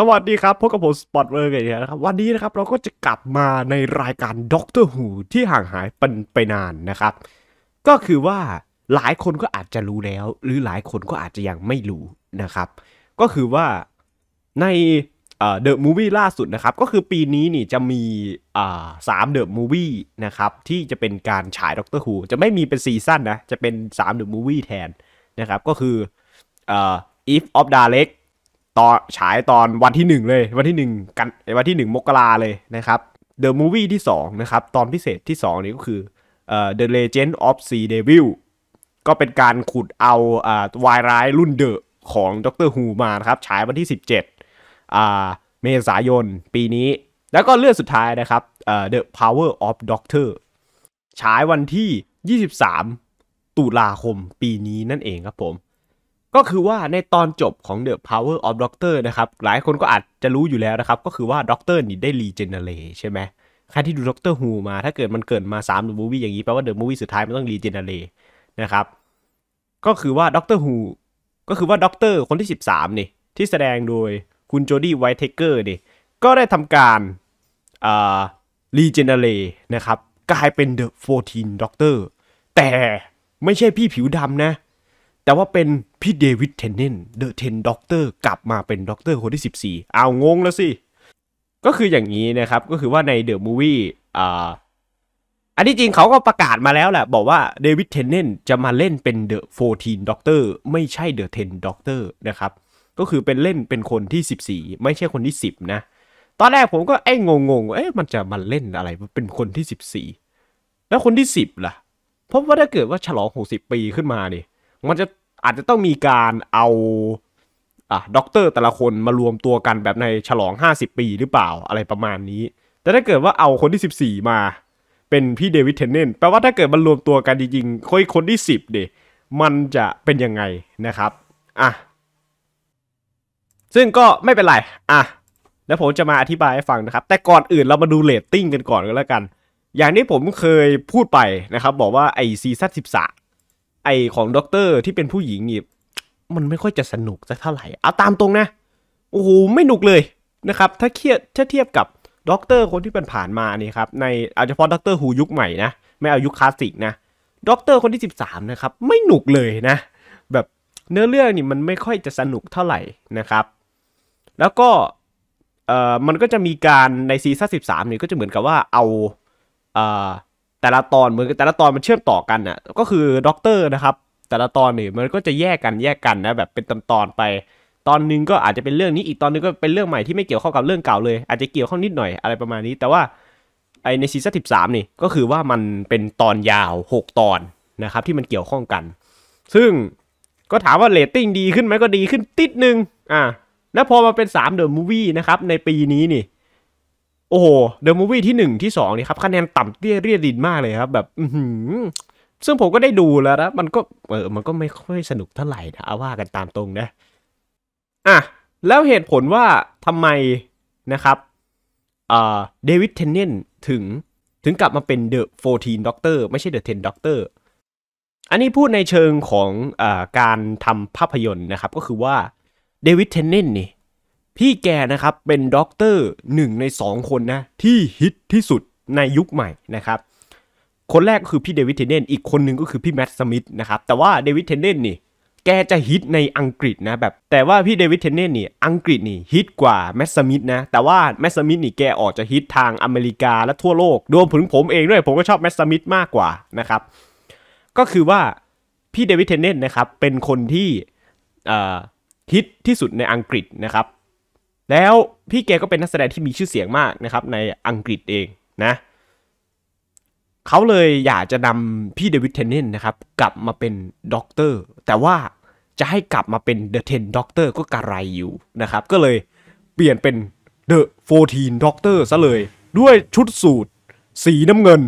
สวัสดีครับพบกับผมสปอตเวอร์กันอีกแล้วนะครับวันนี้นะครับเราก็จะกลับมาในรายการด็อกเตอร์หูที่ห่างหายปไปนานนะครับก็คือว่าหลายคนก็อาจจะรู้แล้ว หรือหลายคนก็อาจจะยังไม่รู้นะครับก็คือว่าในเดอะมูวี่ล่าสุดนะครับก็คือปีนี้นี่จะมีสามเดอะมูวี่นะครับที่จะเป็นการฉายด็อกเตอร์หูจะไม่มีเป็นซีซั่นนะจะเป็น3ามเดอะมูวี่แทนนะครับก็คือ If of d a ล e k ตอนฉายตอนวันที่หนึ่งเลยวันที่หนึ่งกันวันที่หนึ่งมกราเลยนะครับ The Movie ที่สองนะครับตอนพิเศษที่สองนี้ก็คือเอ่อ The Legend of Sea Devil ก็เป็นการขุดเอาอ่าวายร้ายรุ่นเดอะของด็อกเตอร์ฮูมานะครับฉายวันที่ 17อ่าเมษายนปีนี้ แล้วก็เรื่องสุดท้ายนะครับเอ่อ The Power of Doctor ฉายวันที่ 23 ตุลาคมปีนี้นั่นเองครับผมก็คือว่าในตอนจบของ The Power of Doctor นะครับหลายคนก็อาจจะรู้อยู่แล้วนะครับก็คือว่าด็อกเตอร์นี่ได้รีเจนเนเรใช่ไหมใครที่ดูด็อกเตอร์ฮูมาถ้าเกิดมันเกิดมา3ามมูวี่อย่างนี้ แปลว่าเดอะมูวี่สุดท้ายมันต้องรีเจนเนเรนะครับก็คือว่าด็อกเตอร์ฮูก็คือว่าด็อกเตอร์คนที่ 13 นี่ ที่แสดงโดยคุณโจดี้ไวท์เทเกอร์นี่ก็ได้ทำการรีเจนเนเรนะครับกลายเป็นเดอะโฟร์ทีนด็อกเตอร์แต่ไม่ใช่พี่ผิวดำนะเแต่ว่าเป็น พี่เดวิดเทนเนนเดอะเทนด็อกเตอร์กลับมาเป็นด็อกเตอร์คนที่14เอางงแล้วสิก็คืออย่างนี้นะครับก็คือว่าในเดอะมูวี่อ่าอันที่จริงเขาก็ประกาศมาแล้วแหละ บอกว่าเดวิดเทนเนนจะมาเล่นเป็นเดอะโฟร์ทีนด็อกเตอร์ไม่ใช่เดอะเทนด็อกเตอร์นะครับ ก็คือเป็นเล่นเป็นคนที่ 14 ไม่ใช่คนที่ 10นะตอนแรกผมก็ไอ้งงงเอ๊ะมันจะมาเล่นอะไรเป็นคนที่ 14 แล้วคนที่ 10ล่ะเพราะว่าถ้าเกิดว่าฉลอง 60 ปีขึ้นมาเนี่ยมันจะอาจจะต้องมีการเอาอ่ะด็อกเตอร์แต่ละคนมารวมตัวกันแบบในฉลอง 50 ปีหรือเปล่าอะไรประมาณนี้ แต่ถ้าเกิดว่าเอาคนที่ 14 มาเป็นพี่เดวิดเทนเนนแปลว่าถ้าเกิดมันรวมตัวกันจริงๆคนคนที่ 10 เดมันจะเป็นยังไงนะครับ อ่ะ ซึ่งก็ไม่เป็นไร อ่ะแล้วผมจะมาอธิบายให้ฟังนะครับ แต่ก่อนอื่นเรามาดูเลตติ้งกันก่อนก็แล้วกัน อย่างที่ผมเคยพูดไปนะครับ บอกว่าไอซีซั่น13ไอของด็อกเตอร์ที่เป็นผู้หญิงนี่มันไม่ค่อยจะสนุกสักเท่าไหร่เอาตามตรงนะโอ้โหไม่หนุกเลยนะครับ ถ้าเทียบถ้าเทียบกับด็อกเตอร์คนที่เป็นผ่านมานี่ครับในเอาเฉพาะด็อกเตอร์ฮูยุคใหม่นะไม่เอายุคคลาสสิกนะด็อกเตอร์คนที่ 13 นะครับ ไม่หนุกเลยนะ แบบเนื้อเรื่องนี่มันไม่ค่อยจะสนุกเท่าไหร่นะครับ แล้วก็เอ่อมันก็จะมีการในซีซั่นสสิบามนี่ก็จะเหมือนกับว่าเอาเอ่อแต่ละตอนเหมือนแต่ละตอนมันเชื่อมต่อกันอ่ะก็คือด็อกเตอร์นะครับแต่ละตอนนี่มันก็จะแยกกันแยกกันนะแบบเป็นตอนตอนไปตอนนึงก็อาจจะเป็นเรื่องนี้อีกตอนนึงก็เป็นเรื่องใหม่ที่ไม่เกี่ยวข้องกับเรื่องเก่า เลยอาจจะเกี่ยวข้องนิดหน่อยอะไรประมาณนี้ แต่ว่าไอในซีซั่นสิบสามนี่ก็คือว่ามันเป็นตอนยาวหกตอนนะครับ ที่มันเกี่ยวข้องกัน ซึ่งก็ถามว่าเรตติ้งดีขึ้นไหมก็ดีขึ้นติดนึงอ่ะแล้วพอมาเป็นสามเดอะมูวี่นะครับในปีนี้นี่โอ้โหเดอะมูฟวี่ที่หนึ่งที่สองนี่ครับคะแนนต่ำเตี้ยเรียดดินมากเลยครับ แบบอืซึ่งผมก็ได้ดูแล้วนะมันก็เออมันก็ไม่ค่อยสนุกเท่าไหร่นะเอาว่ากันตามตรงนะอ่ะแล้วเหตุผลว่าทำไมนะครับเดวิดเทนเนนถึงถึงกลับมาเป็นเดอะโฟร์ทีนด็อกเตอร์ไม่ใช่เดอะเทนด็อกเตอร์อันนี้พูดในเชิงของอการทำภาพยนตร์นะครับ ก็คือว่าเดวิดเทนเนนนี่พี่แกนะครับเป็นด็อกเตอร์หนึ่งในสองคนนะ ที่ฮิตที่สุดในยุคใหม่นะครับ คนแรกก็คือพี่เดวิดเทนเนนอีกคนหนึ่งก็คือพี่แมตต์สมิธนะครับแต่ว่าเดวิดเทนเนนนี่แกจะฮิตในอังกฤษนะแบบแต่ว่าพี่เดวิดเทนเนนนี่อังกฤษนี่ฮิตกว่าแมตต์สมิธนะแต่ว่าแมตต์สมิธนี่แกออกจะฮิตทางอเมริกาและทั่วโลกรวมถึงผมเองด้วยผมก็ชอบแมตต์สมิธมากกว่านะครับ ก็คือว่าพี่เดวิดเทนเนนนะครับเป็นคนที่ฮิตที่สุดในอังกฤษนะครับแล้วพี่แกก็เป็นนักแสดงที่มีชื่อเสียงมากนะครับในอังกฤษเองนะเขาเลยอยากจะนำพี่เดวิดเทนเนนนะครับกลับมาเป็นด็อกเตอร์ แต่ว่าจะให้กลับมาเป็นเดอะเทนด็อกเตอร์ก็กระไรอยู่นะครับ ก็เลยเปลี่ยนเป็นเดอะโฟทีนด็อกเตอร์ซะเลยด้วยชุดสูตรสีน้ำเงิน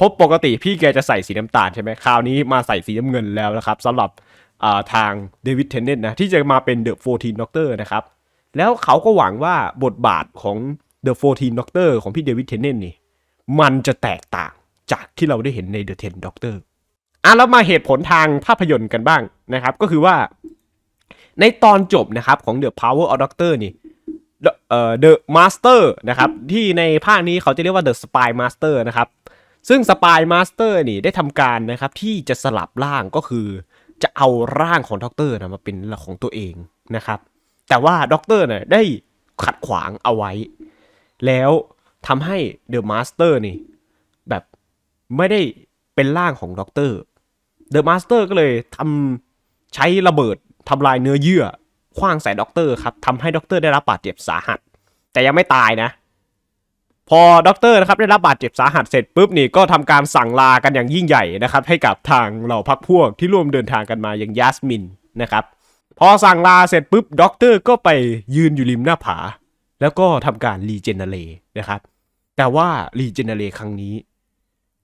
พบปกติพี่แกจะใส่สีน้ำตาลใช่ไหมคราวนี้มาใส่สีน้ำเงินแล้วนะครับสำหรับทางเดวิดเทนเนนนะที่จะมาเป็นเดอะโฟทีนด็อกเตอร์นะครับแล้วเขาก็หวังว่าบทบาทของ The 14 Doctor ของพี่เดวิดเทนเนนนี่มันจะแตกต่างจากที่เราได้เห็นใน The 10 Doctor อ่ะ แล้วมาเหตุผลทางภาพยนตร์กันบ้างนะครับ ก็คือว่า ในตอนจบนะครับของ The Power of Doctor นี่เอ่อ The Master นะครับ ที่ในภาคนี้เขาจะเรียกว่า The Spy Master นะครับ ซึ่ง Spy Master นี่ได้ทำการนะครับ ที่จะสลับร่างก็คือ จะเอาร่างของด็อกเตอร์นะมาเป็นของตัวเองนะครับแต่ว่าด็อกเตอร์เนี่ยได้ขัดขวางเอาไว้ แล้วทำให้เดอะมาสเตอร์นี่ แบบไม่ได้เป็นร่างของด็อกเตอร์เดอะมาสเตอร์ก็เลยทำใช้ระเบิดทำลายเนื้อเยื่อคว้างใส่ด็อกเตอร์ครับทำให้ด็อกเตอร์ได้รับบาดเจ็บสาหัส แต่ยังไม่ตายนะ พอด็อกเตอร์นะครับได้รับบาดเจ็บสาหัสเสร็จปุ๊บนี่ก็ทำการสั่งลากันอย่างยิ่งใหญ่นะครับให้กับทางเหล่าพักพวกที่ร่วมเดินทางกันมาอย่างยาสมินนะครับพอสั่งลาเสร็จปุ๊บด็อกเตอร์ก็ไปยืนอยู่ริมหน้าผา แล้วก็ทำการรีเจนเนเรนะครับแต่ว่ารีเจนเนเรครั้งนี้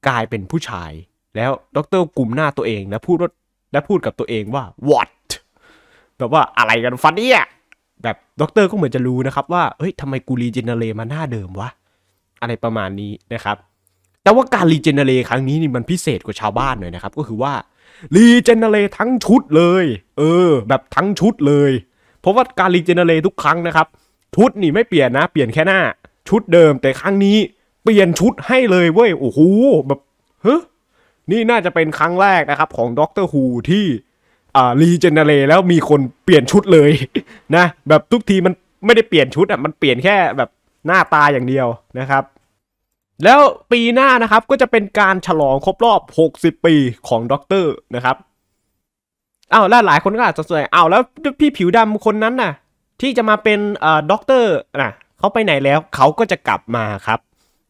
กลายเป็นผู้ชายแล้วด็อกเตอร์กลุ่มหน้าตัวเองและพูดและพูดกับตัวเองว่า what แบบว่าอะไรกันฟันเนี่ยแบบด็อกเตอร์ก็เหมือนจะรู้นะครับ ว่าเฮ้ยทำไมกูรีเจนเนเรมาหน้าเดิมวะอะไรประมาณนี้นะครับ แต่ว่าการรีเจนเนเรครั้งนี้นี่มันพิเศษกว่าชาวบ้านหน่อยนะครับก็คือว่ารีเจนเนเรทั้งชุดเลย เออ แบบทั้งชุดเลย เพราะว่าการรีเจนเนเรทุกครั้งนะครับชุดนี่ไม่เปลี่ยนนะ เปลี่ยนแค่หน้าชุดเดิมแต่ครั้งนี้เปลี่ยนชุดให้เลยเว้ย โอ้โห แบบเฮ้นี่น่าจะเป็นครั้งแรกนะครับ ของด็อกเตอร์ฮูที่ อ่ารีเจนเนเรแล้วมีคนเปลี่ยนชุดเลยนะแบบทุกทีมันไม่ได้เปลี่ยนชุดอ่ะ มันเปลี่ยนแค่แบบหน้าตาอย่างเดียวนะครับแล้วปีหน้านะครับก็จะเป็นการฉลองครบรอบ 60 ปีของด็อกเตอร์นะครับอ้าวแล้วหลายคนก็อาจจะสวยอ้าวแล้วพี่ผิวดำคนนั้นน่ะ ที่จะมาเป็นเอ่อด็อกเตอร์น่ะเขาไปไหนแล้วเขาก็จะกลับมาครับ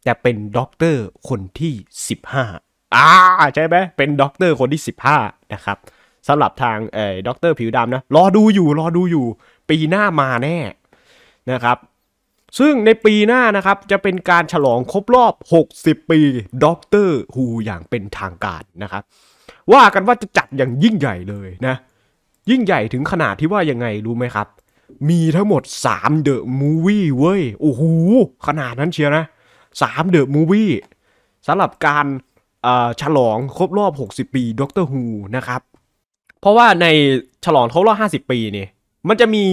แต่เป็นด็อกเตอร์คนที่ 15อ่าใช่ไหมเป็นด็อกเตอร์คนที่ 15 นะครับสำหรับทางเอ่อด็อกเตอร์ผิวดำนะรอดูอยู่รอดูอยู่ ปีหน้ามาแน่นะครับซึ่งในปีหน้านะครับจะเป็นการฉลองครบรอบ 60 ปีด็อกเตอร์ฮูอย่างเป็นทางการนะครับ ว่ากันว่าจะจัดอย่างยิ่งใหญ่เลยนะยิ่งใหญ่ถึงขนาดที่ว่ายังไง รู้ไหมครับ มีทั้งหมด3เดอะมูวี่เว้ยโอ้โหขนาดนั้นเชียวนะ3เดอะมูวี่สำหรับการฉลองครบรอบ 60 ปีด็อกเตอร์ฮูนะครับเพราะว่าในฉลองครบรอบ 50 ปีเนี่ยมันจะมี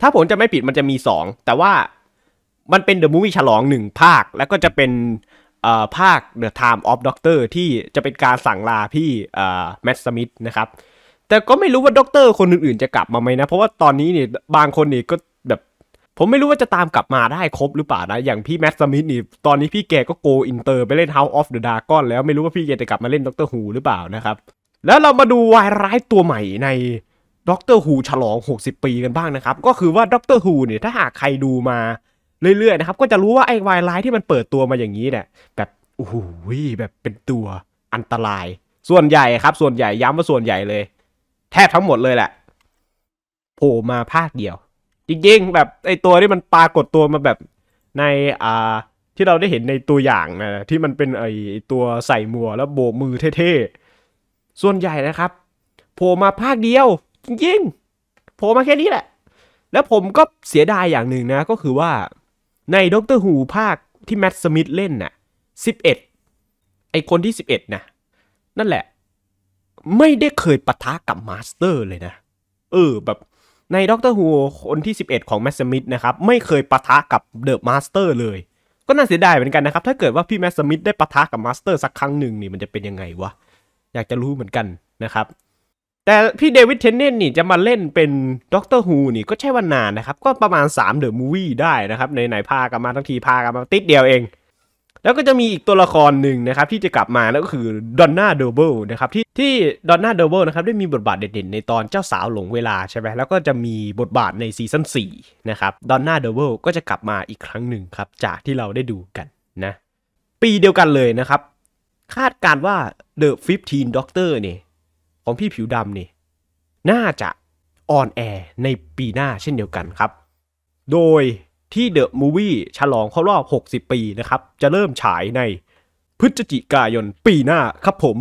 ถ้าผมจะไม่ปิดมันจะมี 2 แต่ว่ามันเป็นเดอะมูวี่ฉลองหนึ่งภาค แล้วก็จะเป็นภาค The Time of Doctor ที่จะเป็นการสั่งลาพี่แมตต์สมิธนะครับแต่ก็ไม่รู้ว่าด็อกเตอร์คนอื่น ๆจะกลับมาไหมนะเพราะว่าตอนนี้เนี่ยบางคนนี่ก็แบบ ผมไม่รู้ว่าจะตามกลับมาได้ครบหรือเปล่านะ อย่างพี่แมตต์สมิธนี่ตอนนี้พี่แกก็โกอินเตอร์ไปเล่น House of the Dragon แล้วไม่รู้ว่าพี่แกจะกลับมาเล่นด็อกเตอร์ฮูหรือเปล่านะครับ แล้วเรามาดูวายร้ายตัวใหม่ในด็อกเตอร์ฮูฉลอง60ปีกันบ้างนะครับ ก็คือว่าด็อกเตอร์ฮูเนี่ยถ้าหากใครดูมาเรื่อยๆนะครับก็จะรู้ว่าไอ้วายไลายที่มันเปิดตัวมาอย่างนี้เนี่ยแบบโอ้โหแบบเป็นตัวอันตราย ส่วนใหญ่ครับ ส่วนใหญ่ย้ำว่าส่วนใหญ่เลย แทบทั้งหมดเลยแหละ โผล่มาภาคเดียว จริงๆ แบบไอ้ตัวที่มันปรากฏตัวมาแบบ ในอ่าที่เราได้เห็นในตัวอย่างนะที่มันเป็นไอ้ตัวใส่หมวกแล้วโบกมือเท่ๆส่วนใหญ่นะครับโผล่มาภาคเดียว จริงๆโผล่มาแค่นี้แหละ แล้วผมก็เสียดายอย่างหนึ่งนะก็คือว่าในด็อกเตอร์หูภาคที่แมตต์สมิธเล่นน่ะสิบเอ็ดไอคนที่สิบเอ็ดนะนั่นแหละ ไม่ได้เคยปะทะกับมาสเตอร์เลยนะเออแบบ ในด็อกเตอร์หูคนที่ 11 ของแมสสมิธนะครับไม่เคยปะทะกับเดอะมาสเตอร์เลย ก็น่าเสียดายเหมือนกันนะครับ ถ้าเกิดว่าพี่แมสสมิธได้ปะทะกับมาสเตอร์สักครั้งหนึ่งนี่มันจะเป็นยังไงวะอยากจะรู้เหมือนกันนะครับแต่พี่เดวิดเทนเนตนนี่จะมาเล่นเป็นด็อกเตอร์ฮูนี่ก็ใช่ว่านานนะครับ ก็ประมาณ3เดอะมูวี่ได้นะครับ ในไหนพากันมาทั้งทีพากันมาติดเดียวเอง แล้วก็จะมีอีกตัวละครหนึ่งนะครับ ที่จะกลับมาแล้วก็คือดอนน่าเดอร์เบิลนะครับที่ที่ดอนน่าเดอร์เบิลนะครับได้มีบทบาทเด่นๆในตอนเจ้าสาวหลงเวลาใช่ไหมแล้วก็จะมีบทบาทในซีซั่น4นะครับดอนน่าเดอร์เบิลก็จะกลับมาอีกครั้งหนึ่งครับ จากที่เราได้ดูกันนะปีเดียวกันเลยนะครับ คาดการว่าเดอะฟิฟทีนด็อกเนี่ยของพี่ผิวดำนี่น่าจะออนแอร์ในปีหน้าเช่นเดียวกันครับ โดยที่เดอะมูวี่ฉลองครบรอบ 60 ปีนะครับจะเริ่มฉายในพฤศจิกายนปีหน้าครับผม